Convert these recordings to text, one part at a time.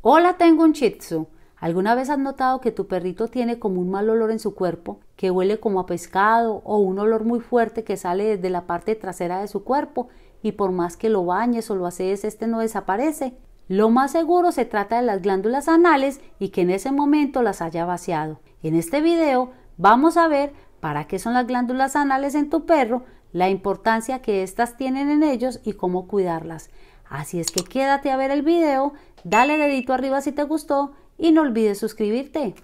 Hola, tengo un Shih ¿Alguna vez has notado que tu perrito tiene como un mal olor en su cuerpo, que huele como a pescado o un olor muy fuerte que sale desde la parte trasera de su cuerpo y por más que lo bañes o lo haces, este no desaparece? Lo más seguro se trata de las glándulas anales y que en ese momento las haya vaciado. En este video vamos a ver para qué son las glándulas anales en tu perro, la importancia que éstas tienen en ellos y cómo cuidarlas. Así es que quédate a ver el video, dale dedito arriba si te gustó y no olvides suscribirte.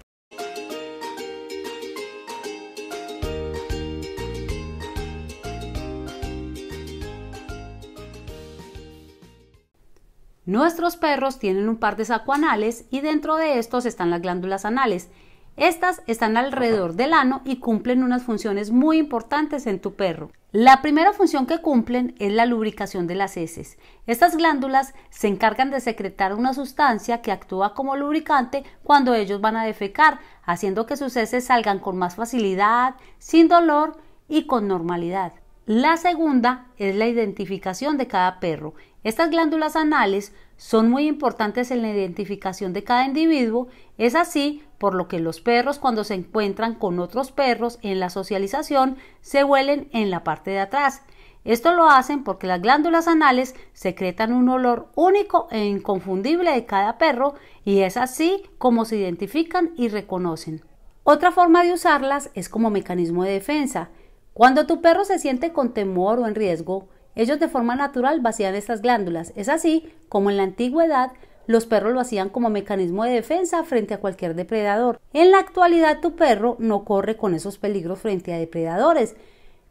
Nuestros perros tienen un par de sacoanales y dentro de estos están las glándulas anales. Estas están alrededor del ano y cumplen unas funciones muy importantes en tu perro. La primera función que cumplen es la lubricación de las heces. Estas glándulas se encargan de secretar una sustancia que actúa como lubricante cuando ellos van a defecar, haciendo que sus heces salgan con más facilidad, sin dolor y con normalidad. La segunda es la identificación de cada perro. Estas glándulas anales son muy importantes en la identificación de cada individuo, es así por lo que los perros cuando se encuentran con otros perros en la socialización se huelen en la parte de atrás. Esto lo hacen porque las glándulas anales secretan un olor único e inconfundible de cada perro y es así como se identifican y reconocen. Otra forma de usarlas es como mecanismo de defensa. Cuando tu perro se siente con temor o en riesgo, ellos de forma natural vacían estas glándulas. Es así como en la antigüedad los perros lo hacían como mecanismo de defensa frente a cualquier depredador. En la actualidad tu perro no corre con esos peligros frente a depredadores,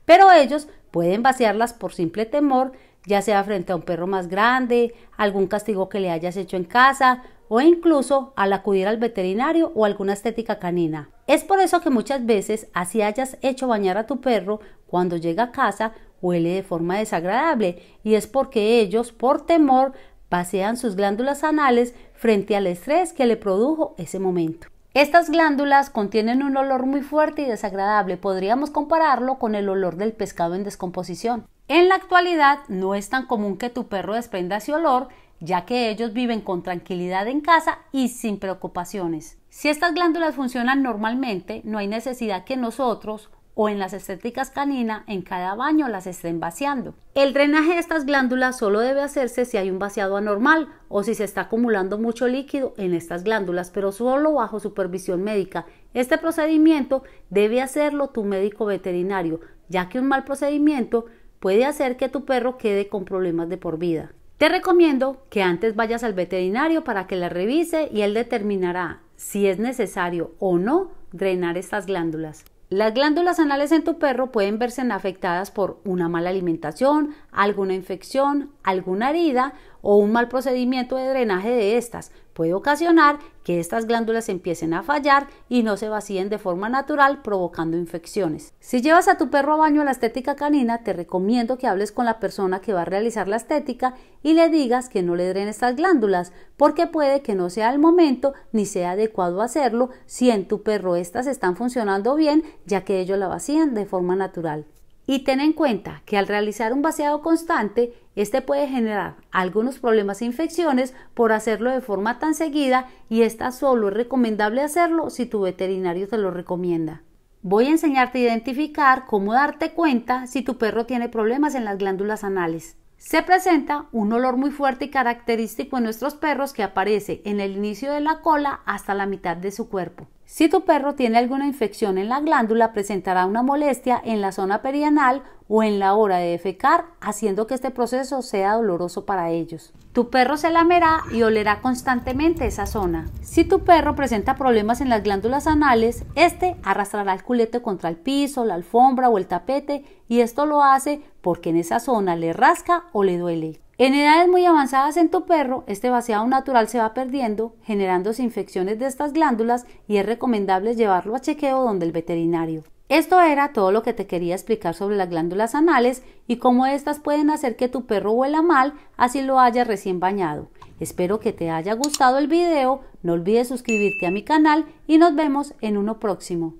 pero ellos pueden vaciarlas por simple temor, ya sea frente a un perro más grande, algún castigo que le hayas hecho en casa o incluso al acudir al veterinario o alguna estética canina. Es por eso que muchas veces así hayas hecho bañar a tu perro, cuando llega a casa huele de forma desagradable y es porque ellos, por temor, pasean sus glándulas anales frente al estrés que le produjo ese momento. Estas glándulas contienen un olor muy fuerte y desagradable, podríamos compararlo con el olor del pescado en descomposición. En la actualidad no es tan común que tu perro desprenda ese olor, ya que ellos viven con tranquilidad en casa y sin preocupaciones. Si estas glándulas funcionan normalmente, no hay necesidad que nosotros o en las estéticas canina, en cada baño las estén vaciando. El drenaje de estas glándulas solo debe hacerse si hay un vaciado anormal o si se está acumulando mucho líquido en estas glándulas, pero solo bajo supervisión médica. Este procedimiento debe hacerlo tu médico veterinario, ya que un mal procedimiento puede hacer que tu perro quede con problemas de por vida. Te recomiendo que antes vayas al veterinario para que la revise y él determinará si es necesario o no drenar estas glándulas. Las glándulas anales en tu perro pueden verse afectadas por una mala alimentación, alguna infección, alguna herida o un mal procedimiento de drenaje de estas puede ocasionar que estas glándulas empiecen a fallar y no se vacíen de forma natural provocando infecciones. Si llevas a tu perro a baño a la estética canina, te recomiendo que hables con la persona que va a realizar la estética y le digas que no le drene estas glándulas, porque puede que no sea el momento ni sea adecuado hacerlo si en tu perro estas están funcionando bien, ya que ellos la vacían de forma natural. Y ten en cuenta que al realizar un vaciado constante, este puede generar algunos problemas e infecciones por hacerlo de forma tan seguida y esta solo es recomendable hacerlo si tu veterinario te lo recomienda. Voy a enseñarte a identificar cómo darte cuenta si tu perro tiene problemas en las glándulas anales. Se presenta un olor muy fuerte y característico en nuestros perros que aparece en el inicio de la cola hasta la mitad de su cuerpo. Si tu perro tiene alguna infección en la glándula, presentará una molestia en la zona perianal o en la hora de defecar, haciendo que este proceso sea doloroso para ellos. Tu perro se lamerá y olerá constantemente esa zona. Si tu perro presenta problemas en las glándulas anales, este arrastrará el culete contra el piso, la alfombra o el tapete y esto lo hace porque en esa zona le rasca o le duele. En edades muy avanzadas en tu perro, este vaciado natural se va perdiendo, generándose infecciones de estas glándulas y es recomendable llevarlo a chequeo donde el veterinario. Esto era todo lo que te quería explicar sobre las glándulas anales y cómo éstas pueden hacer que tu perro huela mal, así lo hayas recién bañado. Espero que te haya gustado el video, no olvides suscribirte a mi canal y nos vemos en uno próximo.